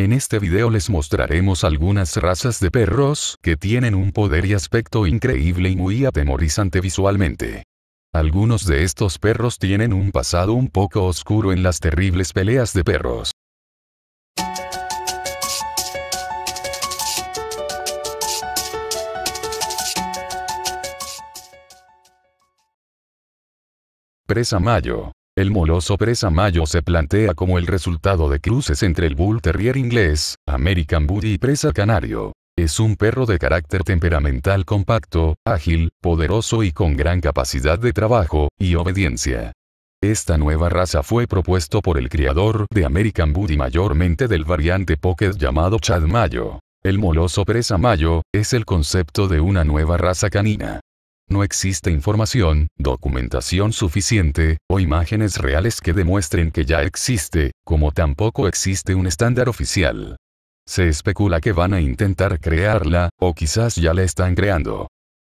En este video les mostraremos algunas razas de perros que tienen un poder y aspecto increíble y muy atemorizante visualmente. Algunos de estos perros tienen un pasado un poco oscuro en las terribles peleas de perros. Presa Mayo el moloso Presa Mayo se plantea como el resultado de cruces entre el Bull Terrier inglés, American Booty y presa canario. Es un perro de carácter temperamental compacto, ágil, poderoso y con gran capacidad de trabajo y obediencia. Esta nueva raza fue propuesto por el criador de American Booty mayormente del variante Pocket llamado Chad Mayo. El moloso presa mayo es el concepto de una nueva raza canina. No existe información, documentación suficiente, o imágenes reales que demuestren que ya existe, como tampoco existe un estándar oficial. Se especula que van a intentar crearla, o quizás ya la están creando.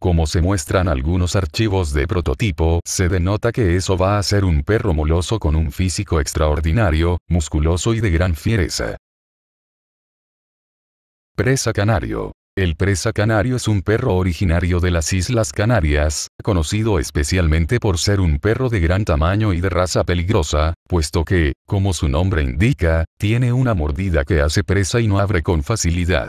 Como se muestran algunos archivos de prototipo, se denota que eso va a ser un perro moloso con un físico extraordinario, musculoso y de gran fiereza. Presa canario. El presa canario es un perro originario de las Islas Canarias, conocido especialmente por ser un perro de gran tamaño y de raza peligrosa, puesto que, como su nombre indica, tiene una mordida que hace presa y no abre con facilidad.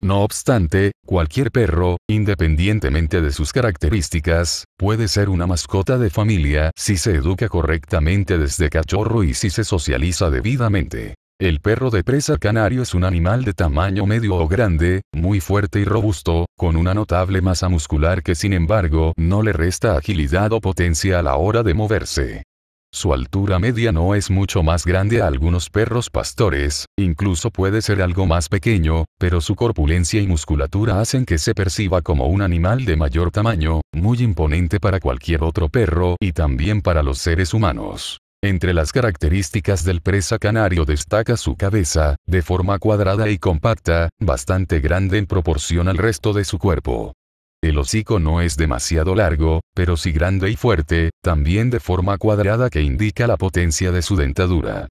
No obstante, cualquier perro, independientemente de sus características, puede ser una mascota de familia si se educa correctamente desde cachorro y si se socializa debidamente. El perro de presa canario es un animal de tamaño medio o grande, muy fuerte y robusto, con una notable masa muscular que sin embargo no le resta agilidad o potencia a la hora de moverse. Su altura media no es mucho más grande a algunos perros pastores, incluso puede ser algo más pequeño, pero su corpulencia y musculatura hacen que se perciba como un animal de mayor tamaño, muy imponente para cualquier otro perro y también para los seres humanos. Entre las características del presa canario destaca su cabeza, de forma cuadrada y compacta, bastante grande en proporción al resto de su cuerpo. El hocico no es demasiado largo, pero sí grande y fuerte, también de forma cuadrada que indica la potencia de su dentadura.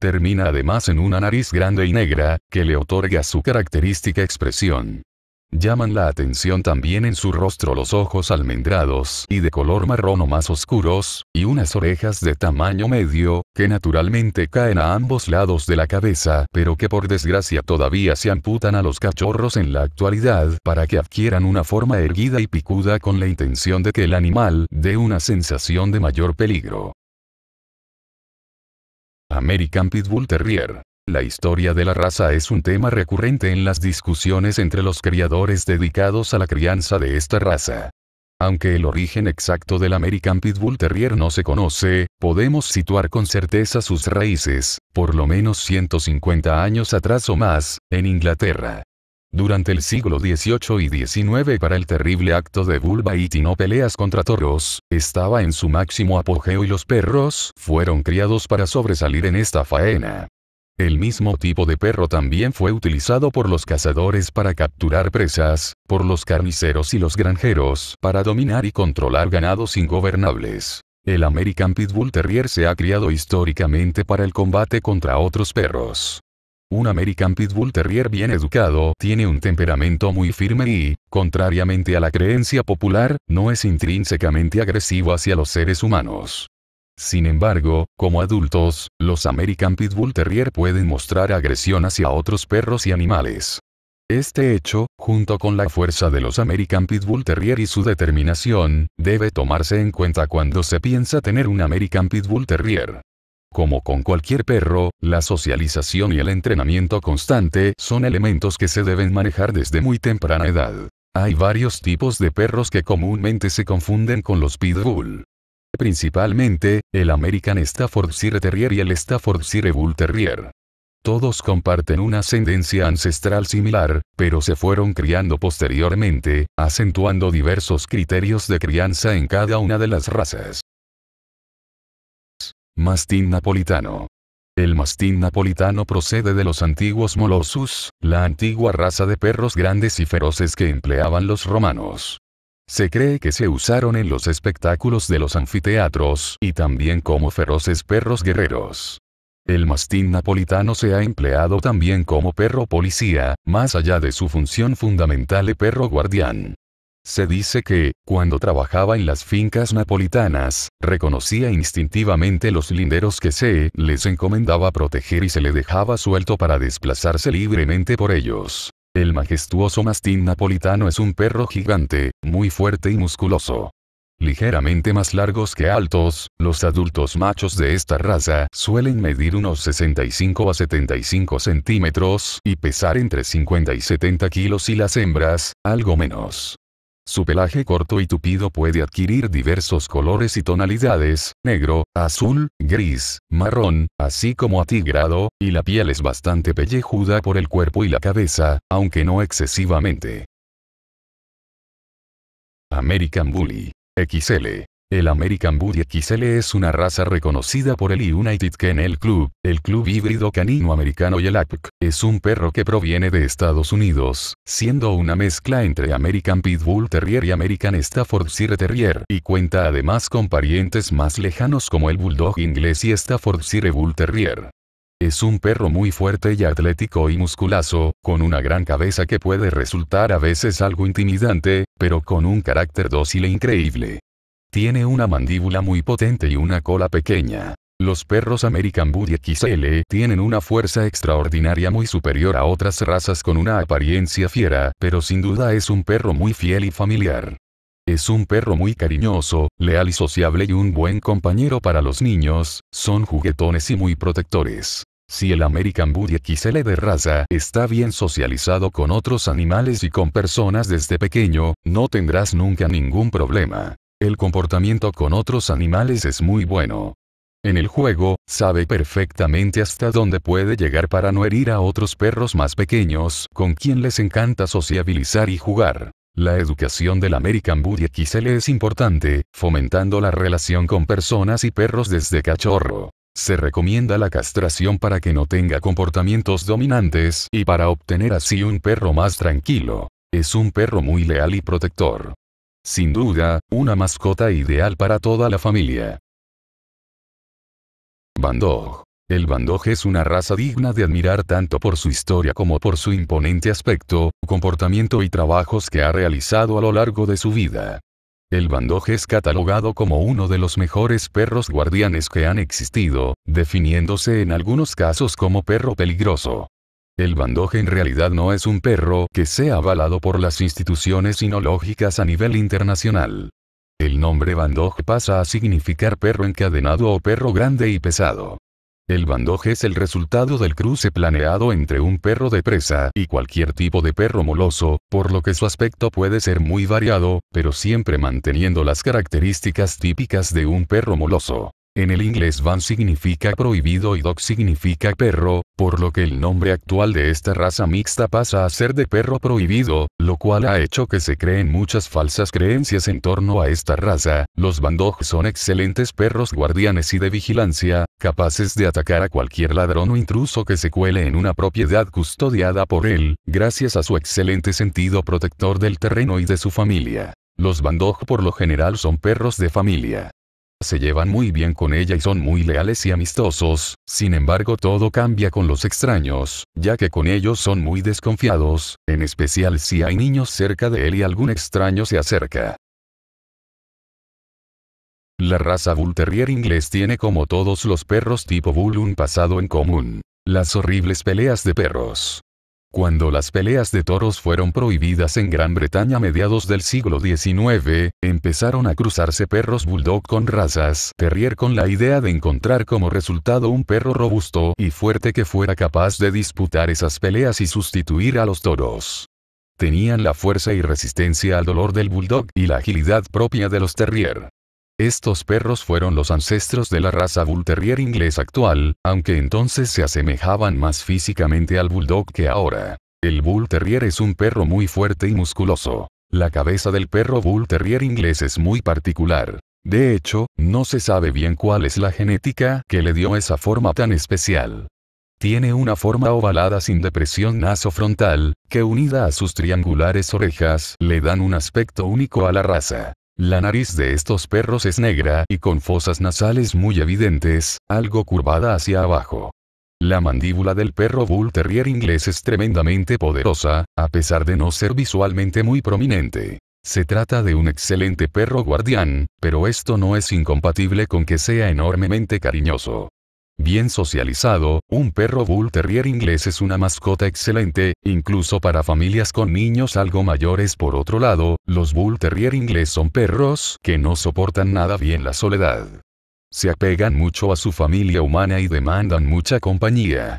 Termina además en una nariz grande y negra, que le otorga su característica expresión. Llaman la atención también en su rostro los ojos almendrados y de color marrón o más oscuros, y unas orejas de tamaño medio, que naturalmente caen a ambos lados de la cabeza, pero que por desgracia todavía se amputan a los cachorros en la actualidad para que adquieran una forma erguida y picuda con la intención de que el animal dé una sensación de mayor peligro. American Pitbull Terrier la historia de la raza es un tema recurrente en las discusiones entre los criadores dedicados a la crianza de esta raza. Aunque el origen exacto del American Pitbull Terrier no se conoce, podemos situar con certeza sus raíces, por lo menos 150 años atrás o más, en Inglaterra. Durante el siglo XVIII y XIX para el terrible acto de bull y o peleas contra toros, estaba en su máximo apogeo y los perros fueron criados para sobresalir en esta faena. El mismo tipo de perro también fue utilizado por los cazadores para capturar presas, por los carniceros y los granjeros para dominar y controlar ganados ingobernables. El American Pitbull Terrier se ha criado históricamente para el combate contra otros perros. Un American Pitbull Terrier bien educado tiene un temperamento muy firme y, contrariamente a la creencia popular, no es intrínsecamente agresivo hacia los seres humanos. Sin embargo, como adultos, los American Pitbull Terrier pueden mostrar agresión hacia otros perros y animales. Este hecho, junto con la fuerza de los American Pitbull Terrier y su determinación, debe tomarse en cuenta cuando se piensa tener un American Pitbull Terrier. Como con cualquier perro, la socialización y el entrenamiento constante son elementos que se deben manejar desde muy temprana edad. Hay varios tipos de perros que comúnmente se confunden con los pitbull. Principalmente, el American Staffordshire Terrier y el Staffordshire Bull Terrier. Todos comparten una ascendencia ancestral similar, pero se fueron criando posteriormente, acentuando diversos criterios de crianza en cada una de las razas. Mastín napolitano. El mastín napolitano procede de los antiguos molossus, la antigua raza de perros grandes y feroces que empleaban los romanos. Se cree que se usaron en los espectáculos de los anfiteatros y también como feroces perros guerreros. El mastín napolitano se ha empleado también como perro policía, más allá de su función fundamental de perro guardián. Se dice que, cuando trabajaba en las fincas napolitanas, reconocía instintivamente los linderos que se les encomendaba proteger y se le dejaba suelto para desplazarse libremente por ellos. El majestuoso mastín napolitano es un perro gigante, muy fuerte y musculoso. Ligeramente más largos que altos, los adultos machos de esta raza suelen medir unos 65 a 75 centímetros y pesar entre 50 y 70 kilos y las hembras, algo menos. Su pelaje corto y tupido puede adquirir diversos colores y tonalidades, negro, azul, gris, marrón, así como atigrado, y la piel es bastante pellejuda por el cuerpo y la cabeza, aunque no excesivamente. American Bully. XL. El American Bulldog XL es una raza reconocida por el United Kennel Club, el club híbrido canino americano y el APC. Es un perro que proviene de Estados Unidos, siendo una mezcla entre American Pitbull Terrier y American Staffordshire Terrier, y cuenta además con parientes más lejanos como el Bulldog inglés y Staffordshire Bull Terrier. Es un perro muy fuerte y atlético y musculoso, con una gran cabeza que puede resultar a veces algo intimidante, pero con un carácter dócil e increíble. Tiene una mandíbula muy potente y una cola pequeña. Los perros American Bully XL tienen una fuerza extraordinaria muy superior a otras razas con una apariencia fiera, pero sin duda es un perro muy fiel y familiar. Es un perro muy cariñoso, leal y sociable y un buen compañero para los niños, son juguetones y muy protectores. Si el American Bully XL de raza está bien socializado con otros animales y con personas desde pequeño, no tendrás nunca ningún problema. El comportamiento con otros animales es muy bueno. En el juego, sabe perfectamente hasta dónde puede llegar para no herir a otros perros más pequeños, con quien les encanta sociabilizar y jugar. La educación del American Bulldog XL es importante, fomentando la relación con personas y perros desde cachorro. Se recomienda la castración para que no tenga comportamientos dominantes y para obtener así un perro más tranquilo. Es un perro muy leal y protector. Sin duda, una mascota ideal para toda la familia. Bandog. El Bandog es una raza digna de admirar tanto por su historia como por su imponente aspecto, comportamiento y trabajos que ha realizado a lo largo de su vida. El Bandog es catalogado como uno de los mejores perros guardianes que han existido, definiéndose en algunos casos como perro peligroso. El bandoje en realidad no es un perro que sea avalado por las instituciones sinológicas a nivel internacional. El nombre bandoj pasa a significar perro encadenado o perro grande y pesado. El bandoj es el resultado del cruce planeado entre un perro de presa y cualquier tipo de perro moloso, por lo que su aspecto puede ser muy variado, pero siempre manteniendo las características típicas de un perro moloso. En el inglés van significa prohibido y dog significa perro, por lo que el nombre actual de esta raza mixta pasa a ser de perro prohibido, lo cual ha hecho que se creen muchas falsas creencias en torno a esta raza. Los Bandog son excelentes perros guardianes y de vigilancia, capaces de atacar a cualquier ladrón o intruso que se cuele en una propiedad custodiada por él, gracias a su excelente sentido protector del terreno y de su familia. Los Bandog por lo general son perros de familia se llevan muy bien con ella y son muy leales y amistosos, sin embargo todo cambia con los extraños, ya que con ellos son muy desconfiados, en especial si hay niños cerca de él y algún extraño se acerca. La raza Bull Terrier inglés tiene como todos los perros tipo Bull un pasado en común. Las horribles peleas de perros. Cuando las peleas de toros fueron prohibidas en Gran Bretaña a mediados del siglo XIX, empezaron a cruzarse perros bulldog con razas terrier con la idea de encontrar como resultado un perro robusto y fuerte que fuera capaz de disputar esas peleas y sustituir a los toros. Tenían la fuerza y resistencia al dolor del bulldog y la agilidad propia de los terrier. Estos perros fueron los ancestros de la raza Bull Terrier inglés actual, aunque entonces se asemejaban más físicamente al Bulldog que ahora. El Bull Terrier es un perro muy fuerte y musculoso. La cabeza del perro Bull Terrier inglés es muy particular. De hecho, no se sabe bien cuál es la genética que le dio esa forma tan especial. Tiene una forma ovalada sin depresión nasofrontal, que unida a sus triangulares orejas le dan un aspecto único a la raza. La nariz de estos perros es negra y con fosas nasales muy evidentes, algo curvada hacia abajo. La mandíbula del perro Bull Terrier inglés es tremendamente poderosa, a pesar de no ser visualmente muy prominente. Se trata de un excelente perro guardián, pero esto no es incompatible con que sea enormemente cariñoso. Bien socializado, un perro bull terrier inglés es una mascota excelente, incluso para familias con niños algo mayores. Por otro lado, los bull terrier inglés son perros que no soportan nada bien la soledad. Se apegan mucho a su familia humana y demandan mucha compañía.